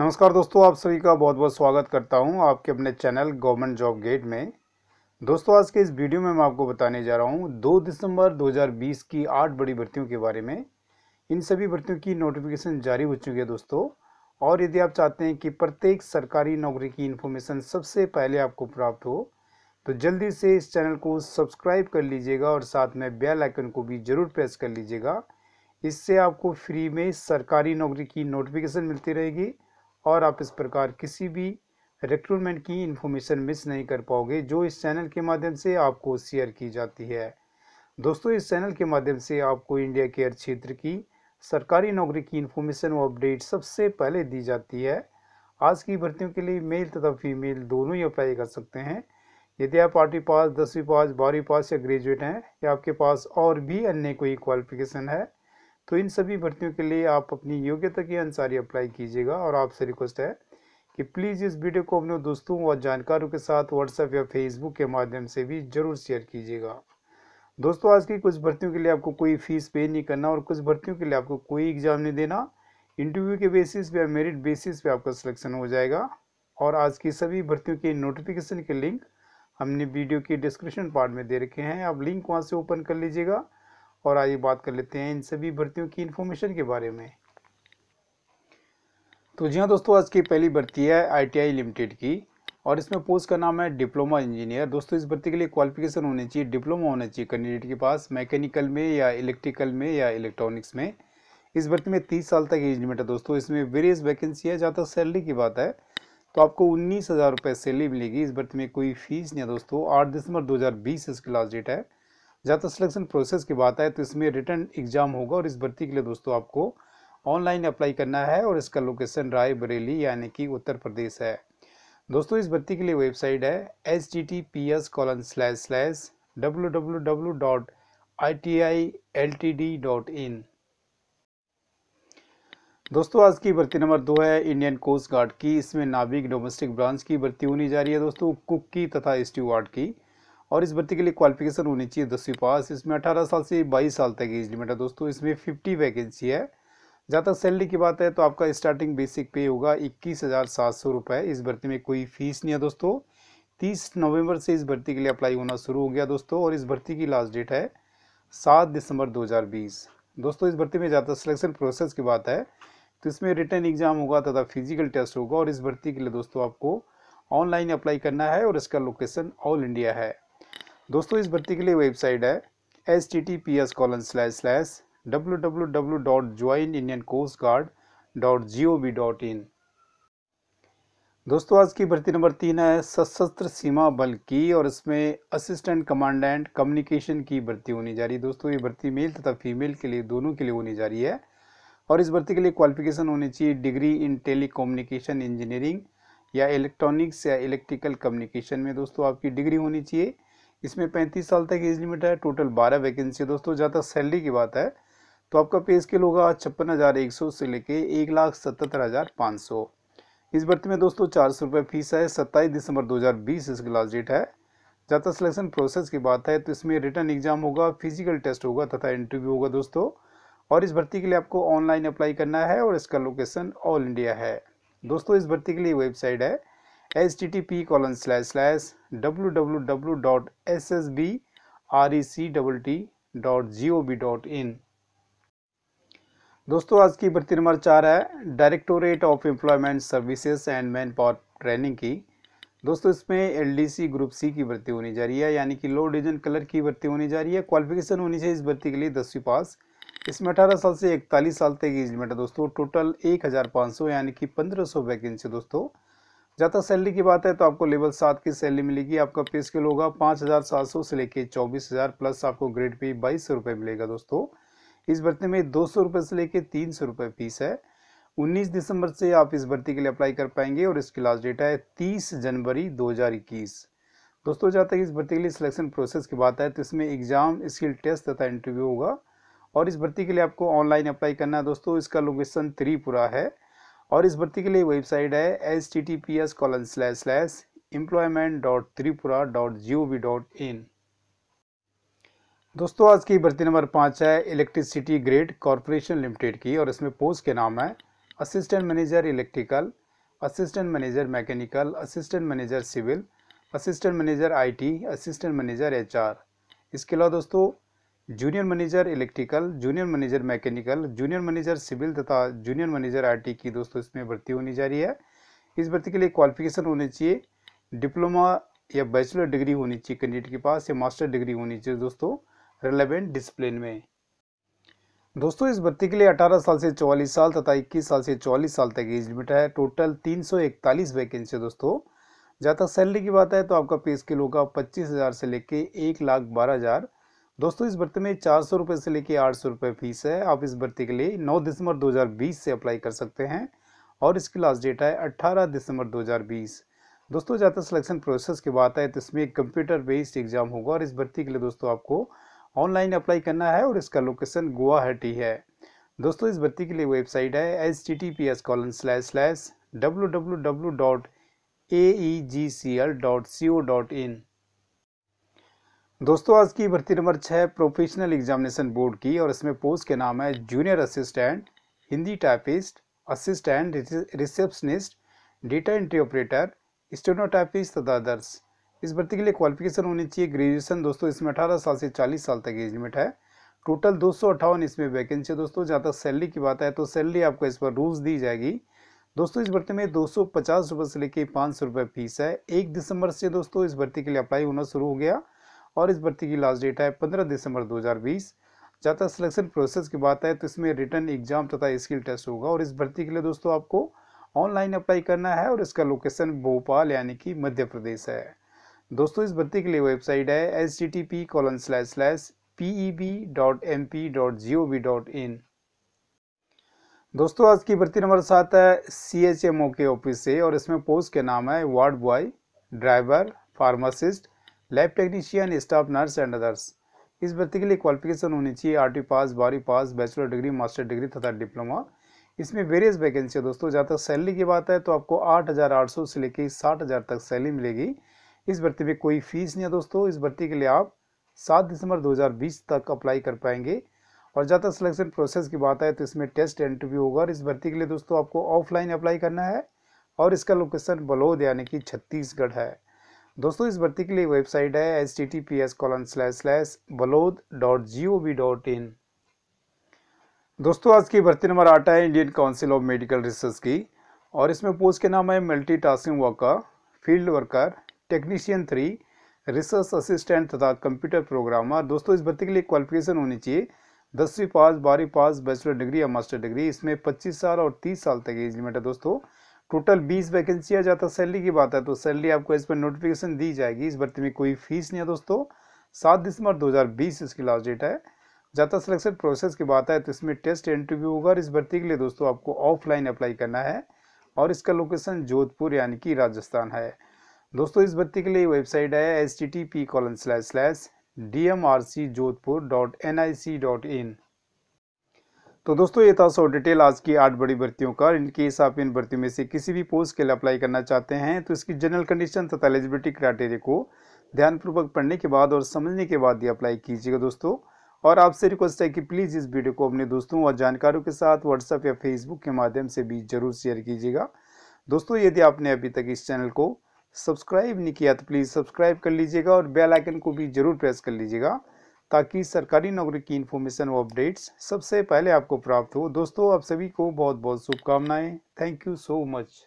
नमस्कार दोस्तों आप सभी का बहुत बहुत स्वागत करता हूं आपके अपने चैनल गवर्नमेंट जॉब गेट में दोस्तों आज के इस वीडियो में मैं आपको बताने जा रहा हूं 2 दिसंबर 2020 की आठ बड़ी भर्तियों के बारे में इन सभी भर्तियों की नोटिफिकेशन जारी हो चुकी है दोस्तों और यदि आप चाहते हैं कि प्रत्येक सरकारी नौकरी की इन्फॉर्मेशन सबसे पहले आपको प्राप्त हो तो जल्दी से इस चैनल को सब्सक्राइब कर लीजिएगा और साथ में बेल आइकन को भी ज़रूर प्रेस कर लीजिएगा इससे आपको फ्री में सरकारी नौकरी की नोटिफिकेशन मिलती रहेगी और आप इस प्रकार किसी भी रिक्रूटमेंट की इन्फॉर्मेशन मिस नहीं कर पाओगे जो इस चैनल के माध्यम से आपको शेयर की जाती है दोस्तों इस चैनल के माध्यम से आपको इंडिया के हर क्षेत्र की सरकारी नौकरी की इन्फॉर्मेशन और अपडेट सबसे पहले दी जाती है आज की भर्तियों के लिए मेल तथा फीमेल दोनों ही अप्लाई कर सकते हैं यदि आप आठवीं पास दसवीं पास बारहवीं पास या ग्रेजुएट हैं या आपके पास और भी अन्य कोई क्वालिफिकेशन है तो इन सभी भर्तियों के लिए आप अपनी योग्यता के अनुसार ही अप्लाई कीजिएगा और आपसे रिक्वेस्ट है कि प्लीज़ इस वीडियो को अपने दोस्तों और जानकारों के साथ व्हाट्सएप या फेसबुक के माध्यम से भी ज़रूर शेयर कीजिएगा दोस्तों आज की कुछ भर्तियों के लिए आपको कोई फीस पे नहीं करना और कुछ भर्तियों के लिए आपको कोई एग्ज़ाम नहीं देना इंटरव्यू के बेसिस पे या मेरिट बेसिस पे आपका सिलेक्शन हो जाएगा और आज की सभी भर्तियों के नोटिफिकेशन के लिंक हमने वीडियो के डिस्क्रिप्शन पार्ट में दे रखे हैं आप लिंक वहाँ से ओपन कर लीजिएगा और आइए बात कर लेते हैं इन सभी भर्तियों की इन्फॉर्मेशन के बारे में तो जी हाँ दोस्तों आज की पहली भर्ती है आईटीआई लिमिटेड की और इसमें पोस्ट का नाम है डिप्लोमा इंजीनियर दोस्तों इस भर्ती के लिए क्वालिफिकेशन होनी चाहिए डिप्लोमा होना चाहिए कैंडिडेट के पास मैकेनिकल में या इलेक्ट्रिकल में या इलेक्ट्रॉनिक्स में इस भर्ती में तीस साल तक एजमेंट है दोस्तों इसमें वेरियस वैकेंसी है जहाँ तक सैलरी की बात है तो आपको उन्नीस हज़ार सैलरी मिलेगी इस भर्ती में कोई फीस नहीं है दोस्तों आठ दिसंबर दो हज़ार बीस इसकी लास्ट डेट है जहाँ तक सिलेक्शन प्रोसेस की बात है तो इसमें रिटर्न एग्जाम होगा और इस भर्ती के लिए दोस्तों आपको ऑनलाइन अप्लाई करना है और इसका लोकेशन राय बरेली यानी कि उत्तर प्रदेश है दोस्तों इस भर्ती के लिए वेबसाइट है H T T P S colon slash slash W W W dot I T I L T D dot in दोस्तों आज की भर्ती नंबर दो है इंडियन कोस्ट गार्ड की इसमें नाविक डोमेस्टिक ब्रांच की भर्ती होनी जा रही है दोस्तों कुक की तथा स्टीवार्ड की और इस भर्ती के लिए क्वालिफिकेशन होनी चाहिए दसवीं पास इसमें अठारह साल से बाईस साल तक एज लिमिट है दोस्तों इसमें फिफ्टी वैकेंसी है जहाँ तक सैलरी की बात है तो आपका स्टार्टिंग बेसिक पे होगा इक्कीस हज़ार सात सौ रुपये इस भर्ती में कोई फीस नहीं है दोस्तों तीस नवंबर से इस भर्ती के लिए अप्लाई होना शुरू हो गया दोस्तों और इस भर्ती की लास्ट डेट है सात दिसंबर 2020 दोस्तों इस भर्ती में ज़्यादा सिलेक्शन प्रोसेस की बात है तो इसमें रिटर्न एग्जाम होगा तथा फिजिकल टेस्ट होगा और इस भर्ती के लिए दोस्तों आपको ऑनलाइन अप्लाई करना है और इसका लोकेशन ऑल इंडिया है दोस्तों इस भर्ती के लिए वेबसाइट है H T T P S colon slash slash W W W dot join Indian coast guard dot G O V dot in दोस्तों आज की भर्ती नंबर तीन है सशस्त्र सीमा बल की और इसमें असिस्टेंट कमांडेंट कम्युनिकेशन की भर्ती होनी जा रही है दोस्तों ये भर्ती मेल तथा फीमेल के लिए दोनों के लिए होनी जा रही है और इस भर्ती के लिए क्वालिफिकेशन होनी चाहिए degree in telecommunication engineering या इलेक्ट्रॉनिक्स या इलेक्ट्रिकल कम्युनिकेशन में दोस्तों आपकी डिग्री होनी चाहिए इसमें पैंतीस साल तक एज लिमिट है टोटल बारह वैकेंसी दोस्तों जहाँ तक सैलरी की बात है तो आपका पे स्केल होगा छप्पन हज़ार एक सौ से लेके एक लाख सतहत्तर हज़ार पाँच सौ इस भर्ती में दोस्तों चार सौ रुपये फीस है सत्ताईस दिसंबर दो हज़ार बीस इसकी लास्ट डेट है जहाँ तक सिलेक्शन प्रोसेस की बात है तो इसमें रिटर्न एग्जाम होगा फिजिकल टेस्ट होगा तथा इंटरव्यू होगा दोस्तों और इस भर्ती के लिए आपको ऑनलाइन अप्लाई करना है और इसका लोकेशन ऑल इंडिया है दोस्तों इस भर्ती के लिए वेबसाइट है जी ओ बी डॉट इन दोस्तों आज की भर्ती नंबर चार है directorate of employment services and manpower training की दोस्तों इसमें एलडीसी ग्रुप सी की भर्ती होनी जा रही है यानी कि लो डिजन कलर की भर्ती होनी जा रही है क्वालिफिकेशन होनी चाहिए इस भर्ती के लिए दसवीं पास इसमें अठारह साल से इकतालीस साल तक एजमेंट है दोस्तों टोटल एक हज़ार पाँच सौ यानी कि पंद्रह सौ वैकेंसी दोस्तों जहाँ तक सैलरी की बात है तो आपको लेवल सात की सैलरी मिलेगी आपका पे स्केल होगा पाँच हज़ार सात सौ से लेके चौबीस हज़ार प्लस आपको ग्रेड पे बाईस सौ रुपये मिलेगा दोस्तों इस भर्ती में दो सौ रुपये से लेके तीन सौ रुपये फीस है उन्नीस दिसंबर से आप इस भर्ती के लिए अप्लाई कर पाएंगे और इसकी लास्ट डेट है तीस जनवरी दो हज़ार इक्कीस दोस्तों जहाँ तक इस भर्ती के लिए सिलेक्शन प्रोसेस की बात है तो इसमें एग्ज़ाम स्किल टेस्ट तथा इंटरव्यू होगा और इस भर्ती के लिए आपको ऑनलाइन अप्लाई करना है दोस्तों इसका लोकेशन त्रिपुरा है और इस भर्ती के लिए वेबसाइट है H T T P S colon slash slash employment dot Tripura dot G O V dot in दोस्तों आज की भर्ती नंबर पाँच है इलेक्ट्रिसिटी ग्रेड कॉरपोरेशन लिमिटेड की और इसमें पोस्ट के नाम है assistant manager electrical assistant manager mechanical assistant manager civil assistant manager IT assistant manager HR इसके अलावा दोस्तों junior manager electrical junior manager mechanical junior manager civil तथा जूनियर मैनेजर आईटी की दोस्तों इसमें भर्ती होनी जा रही है इस भर्ती के लिए क्वालिफिकेशन होनी चाहिए डिप्लोमा या बैचलर डिग्री होनी चाहिए कैंडिडेट के पास या मास्टर डिग्री होनी चाहिए दोस्तों रिलेवेंट डिसिप्लिन में दोस्तों इस भर्ती के लिए 18 साल से 44 साल तथा 21 साल से 44 साल तक एज लिमिट है टोटल 341 वैकेंसी दोस्तों जहाँ तक सैलरी की बात है तो आपका पे स्केल होगा पच्चीस हज़ार से लेके एक लाख बारह हज़ार दोस्तों इस भर्ती में चार सौ रुपये से लेकर आठ सौ रुपये फीस है आप इस भर्ती के लिए नौ दिसंबर 2020 से अप्लाई कर सकते हैं और इसकी लास्ट डेट है अट्ठारह दिसंबर 2020 दोस्तों ज़्यादा सिलेक्शन प्रोसेस की बात है तो इसमें एक कंप्यूटर बेस्ड एग्जाम होगा और इस भर्ती के लिए दोस्तों आपको ऑनलाइन अप्लाई करना है और इसका लोकेशन गुवाहाटी है दोस्तों इस भर्ती के लिए वेबसाइट है H T T P S colon slash slash W W W dot A E G C L dot C O dot in दोस्तों आज की भर्ती नंबर छः प्रोफेशनल एग्जामिनेशन बोर्ड की और इसमें पोस्ट के नाम है junior assistant Hindi typist assistant receptionist data entry operator stenotypist तथा दर्श इस भर्ती के लिए क्वालिफिकेशन होनी चाहिए ग्रेजुएशन दोस्तों इसमें अठारह साल से चालीस साल तक एजमेंट है टोटल दो इसमें वैकेंसी है दोस्तों जहाँ तक सैलरी की बात है तो सैलरी आपको इस पर रूल्स दी जाएगी दोस्तों इस भर्ती में दो सौ से लेकर पाँच फीस है एक दिसंबर से दोस्तों इस भर्ती के लिए अप्लाई होना शुरू हो गया और इस भर्ती की लास्ट डेट है पंद्रह दिसंबर दो 2020 जाता सिलेक्शन प्रोसेस की बात है तो इसमें रिटर्न एग्जाम तथा स्किल टेस्ट होगा और इस भर्ती के लिए दोस्तों आपको ऑनलाइन अप्लाई करना है और इसका लोकेशन भोपाल यानी कि मध्य प्रदेश है दोस्तों इस भर्ती के लिए वेबसाइट है H T T P colon slash slash P E B dot M P dot G O V dot in दोस्तों आज की भर्ती नंबर सात है सी एच एम ओ के ऑफिस से और इसमें पोस्ट के नाम है ward boy driver pharmacist lab technician staff nurse and others इस भर्ती के लिए क्वालिफिकेशन होनी चाहिए आर टी पास बारहवीं pass bachelor degree master degree तथा डिप्लोमा इसमें वेरियस वैकेंसी है दोस्तों जहाँ तक सैलरी की बात है तो आपको आठ हज़ार आठ सौ से लेकर साठ हज़ार तक सैलरी मिलेगी इस भर्ती में कोई फीस नहीं है दोस्तों इस भर्ती के लिए आप सात दिसंबर बीस तक अप्लाई कर पाएंगे और जहाँ तक सिलेक्शन प्रोसेस की बात है तो इसमें टेस्ट इंटरव्यू होगा और इस भर्ती के लिए दोस्तों आपको ऑफलाइन अप्लाई करना है और इसका लोकेशन बलौद यानी कि छत्तीसगढ़ है दोस्तों इस भर्ती के लिए वेबसाइट है H T T P S colon slash slash Balod dot G O V dot in दोस्तों आज की भर्ती नंबर आठ है Indian council of medical research की और इसमें पोस्ट के नाम है multi tasking worker field worker technician three research assistant तथा कंप्यूटर प्रोग्रामर दोस्तों इस भर्ती के लिए क्वालिफिकेशन होनी चाहिए दसवीं पास बारहवीं पास बैचलर डिग्री या मास्टर डिग्री इसमें पच्चीस साल और तीस साल तक एज लिमिट है दोस्तों टोटल 20 वैकेंसी आ जाता सैलरी की बात है तो सैलरी आपको इस पर नोटिफिकेशन दी जाएगी इस भर्ती में कोई फीस नहीं है दोस्तों सात दिसंबर 2020 इसकी लास्ट डेट है ज़्यादा सिलेक्शन प्रोसेस की बात है तो इसमें टेस्ट इंटरव्यू होगा इस भर्ती के लिए दोस्तों आपको ऑफलाइन अप्लाई करना है और इसका लोकेशन जोधपुर यानी कि राजस्थान है दोस्तों इस भर्ती के लिए वेबसाइट है H T T P colon slash slash D M R C Jodhpur dot N I C dot in तो दोस्तों ये था सो डिटेल आज की आठ बड़ी भर्तियों का इनकेस आप इन भर्तियों में से किसी भी पोस्ट के लिए अप्लाई करना चाहते हैं तो इसकी जनरल कंडीशन तथा एलिजिबिलिटी क्राइटेरिया को ध्यानपूर्वक पढ़ने के बाद और समझने के बाद ही अप्लाई कीजिएगा दोस्तों और आपसे रिक्वेस्ट है कि प्लीज़ इस वीडियो को अपने दोस्तों और जानकारों के साथ व्हाट्सएप या फेसबुक के माध्यम से भी जरूर शेयर कीजिएगा दोस्तों यदि आपने अभी तक इस चैनल को सब्सक्राइब नहीं किया तो प्लीज़ सब्सक्राइब कर लीजिएगा और बेल आइकन को भी जरूर प्रेस कर लीजिएगा ताकि सरकारी नौकरी की इन्फॉर्मेशन और अपडेट्स सबसे पहले आपको प्राप्त हो दोस्तों आप सभी को बहुत बहुत शुभकामनाएं थैंक यू सो मच